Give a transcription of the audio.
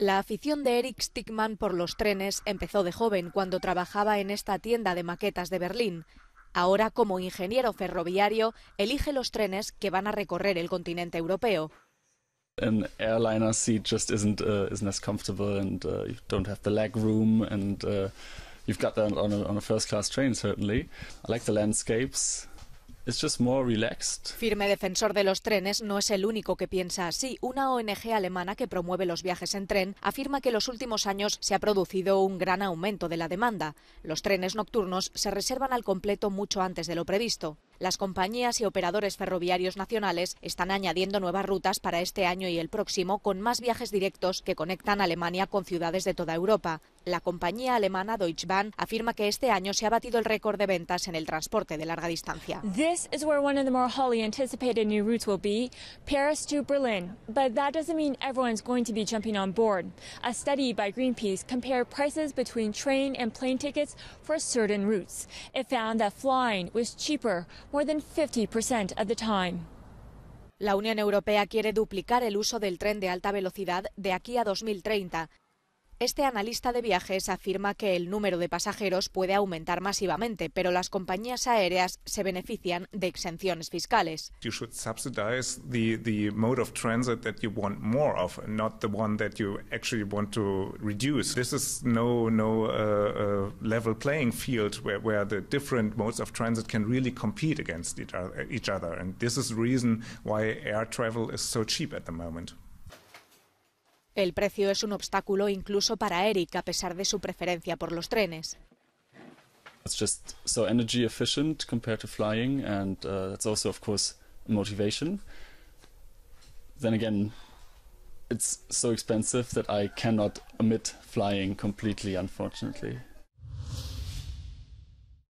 La afición de Eric Stickman por los trenes empezó de joven cuando trabajaba en esta tienda de maquetas de Berlín. Ahora, como ingeniero ferroviario, elige los trenes que van a recorrer el continente europeo. An airliner seat just isn't uh, isn't as comfortable, and uh, you don't have the leg room, and uh, you've got that on a, on a first class train certainly. I like the landscapes. Firme defensor de los trenes, no es el único que piensa así. Una ONG alemana que promueve los viajes en tren afirma que en los últimos años se ha producido un gran aumento de la demanda. Los trenes nocturnos se reservan al completo mucho antes de lo previsto. Las compañías y operadores ferroviarios nacionales están añadiendo nuevas rutas para este año y el próximo con más viajes directos que conectan Alemania con ciudades de toda Europa. La compañía alemana Deutsche Bahn afirma que este año se ha batido el récord de ventas en el transporte de larga distancia. This is where one of the more highly anticipated new routes will be, Paris to Berlin. But that doesn't mean everyone's going to be jumping on board. A study by Greenpeace compared prices between train and plane tickets for certain routes. It found that flying was cheaper more than 50% of the time. La Unión Europea quiere duplicar el uso del tren de alta velocidad de aquí a 2030. Este analista de viajes afirma que el número de pasajeros puede aumentar masivamente, pero las compañías aéreas se benefician de exenciones fiscales. You should subsidize the, the mode of transit that you want more of, not the one that you actually want to reduce. This is no, no uh, uh, level playing field where, where the different modes of transit can really compete against each other. And this is the reason why air travel is so cheap at the moment. El precio es un obstáculo incluso para Eric, a pesar de su preferencia por los trenes. It's just so energy efficient compared to flying, and uh, that's also, of course, motivation. Then again, it's so expensive that I cannot omit flying completely, unfortunately.